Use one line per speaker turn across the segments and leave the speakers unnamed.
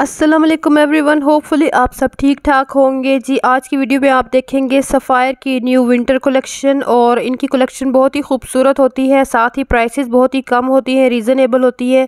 Aslam every one hopefully आप सब ठीक ठाक होंगे जी आज की वीडियो में आप देखेंगे सफ़ायर की न्यू विंटर कलेक्शन और इनकी कलेक्शन बहुत ही खूबसूरत होती है साथ ही प्राइसेस बहुत ही कम होती है रीज़नेबल होती है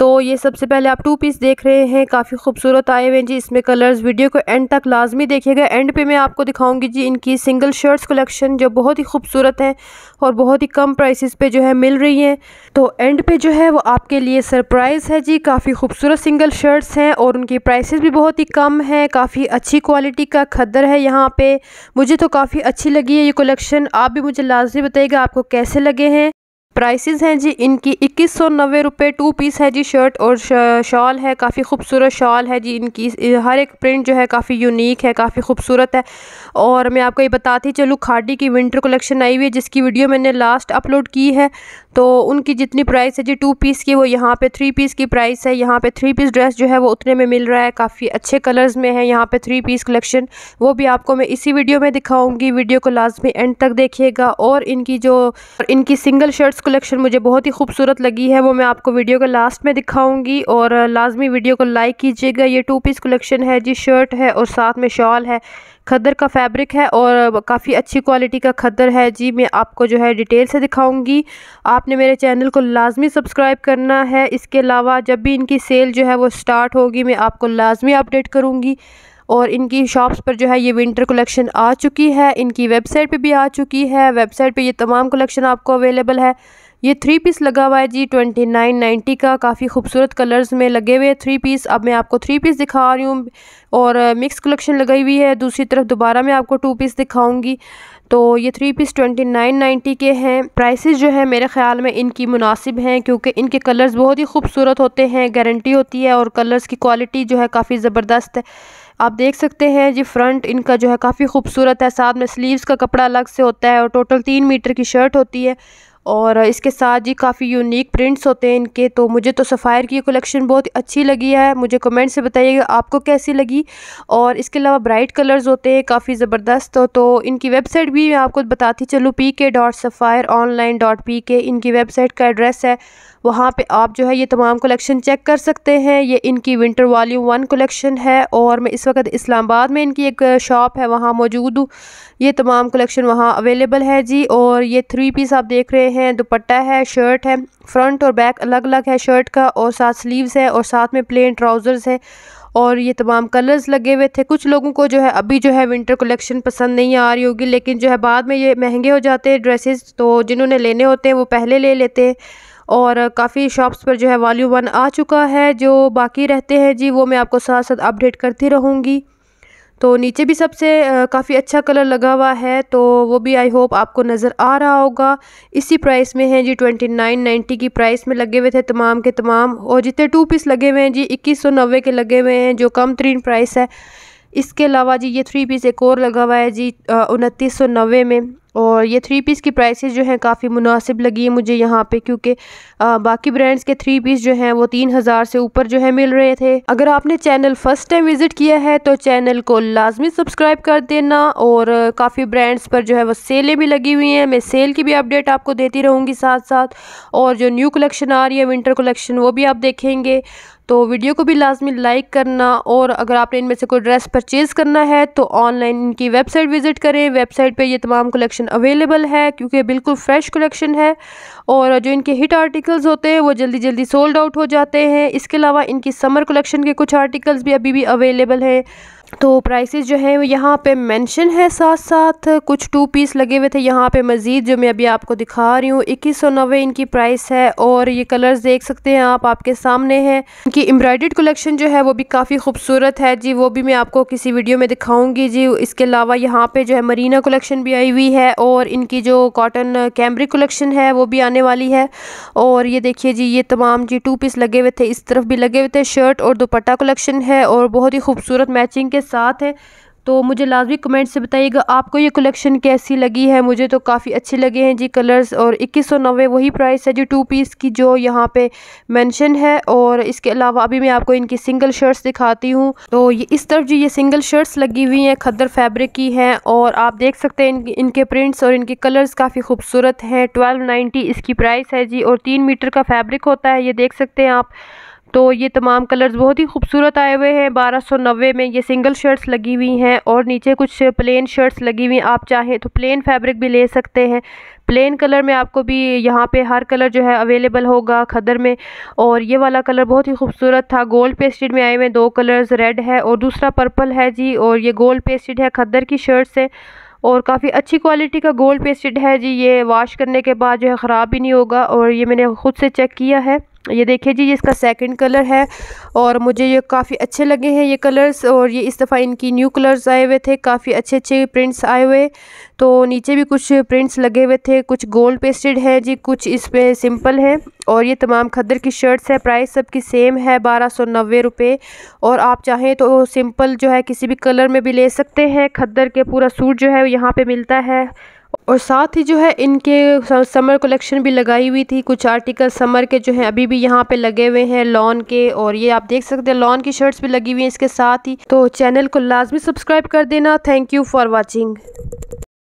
तो ये सबसे पहले आप टू पीस देख रहे हैं काफ़ी खूबसूरत आए हुए हैं जी इसमें कलर्स वीडियो को एंड तक लाजमी देखिएगा एंड पे मैं आपको दिखाऊंगी जी इनकी सिंगल शर्ट्स कलेक्शन जो बहुत ही खूबसूरत हैं और बहुत ही कम प्राइसेस पे जो है मिल रही हैं तो एंड पे जो है वो आपके लिए सरप्राइज़ है जी काफ़ी खूबसूरत सिंगल शर्ट्स हैं और उनकी प्राइसेस भी बहुत ही कम हैं काफ़ी अच्छी क्वालिटी का खद्दर है यहाँ पे मुझे तो काफ़ी अच्छी लगी है ये कलेक्शन आप भी मुझे लाजमी बताइएगा आपको कैसे लगे हैं प्राइसेस हैं जी इनकी इक्कीस सौ नब्बे रुपये टू पीस है जी शर्ट और शॉल है काफ़ी खूबसूरत शॉल है जी इनकी हर एक प्रिंट जो है काफ़ी यूनिक है काफ़ी खूबसूरत है और मैं आपको ये बताती चलूँ खाडी की विंटर कलेक्शन आई हुई है जिसकी वीडियो मैंने लास्ट अपलोड की है तो उनकी जितनी प्राइस है जी टू पीस की वो यहाँ पे थ्री पीस की प्राइस है यहाँ पे थ्री पीस ड्रेस जो है वो उतने में मिल रहा है काफ़ी अच्छे कलर्स में है यहाँ पे थ्री पीस कलेक्शन वो भी आपको मैं इसी वीडियो में दिखाऊंगी वीडियो को लाजमी एंड तक देखिएगा और इनकी जो इनकी सिंगल शर्ट्स कलेक्शन मुझे बहुत ही खूबसूरत लगी है वो मैं आपको वीडियो uh, को लास्ट में दिखाऊँगी और लाजमी वीडियो को लाइक कीजिएगा ये टू पीस कलेक्शन है जी शर्ट है और साथ में शॉल है खद्दर का फैब्रिक है और काफ़ी अच्छी क्वालिटी का खद्दर है जी मैं आपको जो है डिटेल से दिखाऊंगी आपने मेरे चैनल को लाजमी सब्सक्राइब करना है इसके अलावा जब भी इनकी सेल जो है वो स्टार्ट होगी मैं आपको लाजमी अपडेट करूँगी और इनकी शॉप्स पर जो है ये विंटर कलेक्शन आ चुकी है इनकी वेबसाइट पर भी आ चुकी है वेबसाइट पर ये तमाम कलेक्शन आपको अवेलेबल है ये थ्री पीस लगा हुआ है जी ट्वेंटी नाइन नाइन्टी का काफ़ी खूबसूरत कलर्स में लगे हुए थ्री पीस अब मैं आपको थ्री पीस दिखा रही हूँ और मिक्स कलेक्शन लगाई हुई है दूसरी तरफ दोबारा मैं आपको टू पीस दिखाऊंगी तो ये three piece twenty nine ninety के हैं प्राइसेस जो है मेरे ख़्याल में इनकी मुनासिब हैं क्योंकि इनके कलर्स बहुत ही खूबसूरत होते हैं गारंटी होती है और कलर्स की क्वालिटी जो है काफ़ी ज़बरदस्त है आप देख सकते हैं जी फ्रंट इनका जो है काफ़ी खूबसूरत है साथ में स्लीव्स का कपड़ा अलग से होता है और टोटल तीन मीटर की शर्ट होती है और इसके साथ ही काफ़ी यूनिक प्रिंट्स होते हैं इनके तो मुझे तो सफ़ायर की कलेक्शन बहुत अच्छी लगी है मुझे कमेंट से बताइएगा आपको कैसी लगी और इसके अलावा ब्राइट कलर्स होते हैं काफ़ी ज़बरदस्त हो तो इनकी वेबसाइट भी मैं आपको बताती चलूँ P K dot Sapphire online dot P K इनकी वेबसाइट का एड्रेस है वहाँ पे आप जो है ये तमाम कलेक्शन चेक कर सकते हैं ये इनकी विंटर वॉल्यूम वन कलेक्शन है और मैं इस वक्त इस्लामाबाद में इनकी एक शॉप है वहाँ मौजूद हूँ ये तमाम कलेक्शन वहाँ अवेलेबल है जी और ये थ्री पीस आप देख रहे हैं दुपट्टा है शर्ट है फ्रंट और बैक अलग अलग है शर्ट का और साथ स्लीवस है और साथ में प्लेन ट्राउज़र्स है और ये तमाम कलर्स लगे हुए थे कुछ लोगों को जो है अभी जो है विंटर कलेक्शन पसंद नहीं आ रही होगी लेकिन जो है बाद में ये महंगे हो जाते हैं ड्रेसेस तो जिन्होंने लेने होते हैं वो पहले ले लेते हैं और काफ़ी शॉप्स पर जो है वॉल्यू वन आ चुका है जो बाकी रहते हैं जी वो मैं आपको साथ साथ अपडेट करती रहूँगी तो नीचे भी सबसे काफ़ी अच्छा कलर लगा हुआ है तो वो भी आई होप आपको नज़र आ रहा होगा इसी प्राइस में है जी ट्वेंटी नाइन नाइन्टी की प्राइस में लगे हुए थे तमाम के तमाम और जितने टू पीस लगे हुए हैं जी इक्कीस सौ नब्बे के लगे हुए हैं जो कम तरीन प्राइस है इसके अलावा जी ये थ्री पीस एक और लगा हुआ है जी उनतीस सौ नबे में और ये थ्री पीस की प्राइसेस जो हैं काफ़ी मुनासिब लगी है मुझे यहाँ पे क्योंकि बाकी ब्रांड्स के थ्री पीस जो हैं वो तीन हज़ार से ऊपर जो है मिल रहे थे अगर आपने चैनल फर्स्ट टाइम विज़िट किया है तो चैनल को लाजमी सब्सक्राइब कर देना और काफ़ी ब्रांड्स पर जो है वो सेलें भी लगी हुई हैं मैं सेल की भी अपडेट आपको देती रहूँगी साथ साथ और जो न्यू कलेक्शन आ रही है विंटर कलेक्शन वो भी आप देखेंगे तो वीडियो को भी लाजमी लाइक करना और अगर आपने इनमें से कोई ड्रेस परचेज़ करना है तो ऑनलाइन इनकी वेबसाइट विज़िट करें वेबसाइट पे ये तमाम कलेक्शन अवेलेबल है क्योंकि बिल्कुल फ़्रेश कलेक्शन है और जो इनके हिट आर्टिकल्स होते हैं वो जल्दी जल्दी सोल्ड आउट हो जाते हैं इसके अलावा इनकी समर कलेक्शन के कुछ आर्टिकल्स भी अभी भी अवेलेबल हैं तो प्राइसेस जो हैं यहाँ पे मेंशन है साथ साथ कुछ टू पीस लगे हुए थे यहाँ पे मज़ीद जो मैं अभी आपको दिखा रही हूँ इक्कीस सौ नब्बे इनकी प्राइस है और ये कलर्स देख सकते हैं आप आपके सामने हैं इनकी एम्ब्रॉयड कलेक्शन जो है वो भी काफ़ी खूबसूरत है जी वो भी मैं आपको किसी वीडियो में दिखाऊँगी जी इसके अलावा यहाँ पर जो है मरीना कलेक्शन भी आई हुई है और इनकी जो कॉटन कैमरिक कलेक्शन है वो भी आने वाली है और ये देखिए जी ये तमाम जी टू पीस लगे हुए थे इस तरफ भी लगे हुए थे शर्ट और दुपट्टा कलेक्शन है और बहुत ही खूबसूरत मैचिंग के साथ है तो मुझे लाजमी कमेंट से बताइएगा आपको ये कलेक्शन कैसी लगी है मुझे तो काफ़ी अच्छे लगे हैं जी कलर्स और इक्कीस सौ नब्बे वही प्राइस है जो टू पीस की जो यहाँ पे मेंशन है और इसके अलावा अभी मैं आपको इनकी सिंगल शर्ट्स दिखाती हूँ तो ये इस तरफ जी ये सिंगल शर्ट्स लगी हुई हैं खद्दर फैब्रिक की हैं और आप देख सकते हैं इनकी इनके प्रिंट्स और इनके कलर्स काफ़ी खूबसूरत हैं ट्वेल्व इसकी प्राइस है जी और तीन मीटर का फैब्रिक होता है ये देख सकते हैं आप तो ये तमाम कलर्स बहुत ही खूबसूरत आए हुए हैं बारह सौ नब्बे में ये सिंगल शर्ट्स लगी हुई हैं और नीचे कुछ प्लेन शर्ट्स लगी हुई आप चाहें तो प्लेन फैब्रिक भी ले सकते हैं प्लेन कलर में आपको भी यहाँ पे हर कलर जो है अवेलेबल होगा खदर में और ये वाला कलर बहुत ही खूबसूरत था गोल्ड पेस्टेड में आए हुए दो कलर्स रेड है और दूसरा पर्पल है जी और ये गोल्ड पेस्टेड है खदर की शर्ट्स है और काफ़ी अच्छी क्वालिटी का गोल्ड पेस्टेड है जी ये वॉश करने के बाद जो है ख़राब भी नहीं होगा और ये मैंने ख़ुद से चेक किया है ये देखिए जी ये इसका सेकंड कलर है और मुझे ये काफ़ी अच्छे लगे हैं ये कलर्स और ये इस दफ़ा इनकी न्यू कलर्स आए हुए थे काफ़ी अच्छे अच्छे प्रिंट्स आए हुए तो नीचे भी कुछ प्रिंट्स लगे हुए थे कुछ गोल्ड पेस्टेड है जी कुछ इस पर सिंपल है और ये तमाम खद्दर की शर्ट्स है प्राइस सबकी सेम है बारह सौ नब्बे रुपये और आप चाहें तो सिंपल जो है किसी भी कलर में भी ले सकते हैं खद्दर के पूरा सूट जो है यहाँ पर मिलता है और साथ ही जो है इनके समर कलेक्शन भी लगाई हुई थी कुछ आर्टिकल समर के जो हैं अभी भी यहाँ पे लगे हुए हैं लॉन के और ये आप देख सकते हैं लॉन की शर्ट्स भी लगी हुई हैं इसके साथ ही तो चैनल को लाजमी सब्सक्राइब कर देना थैंक यू फॉर वॉचिंग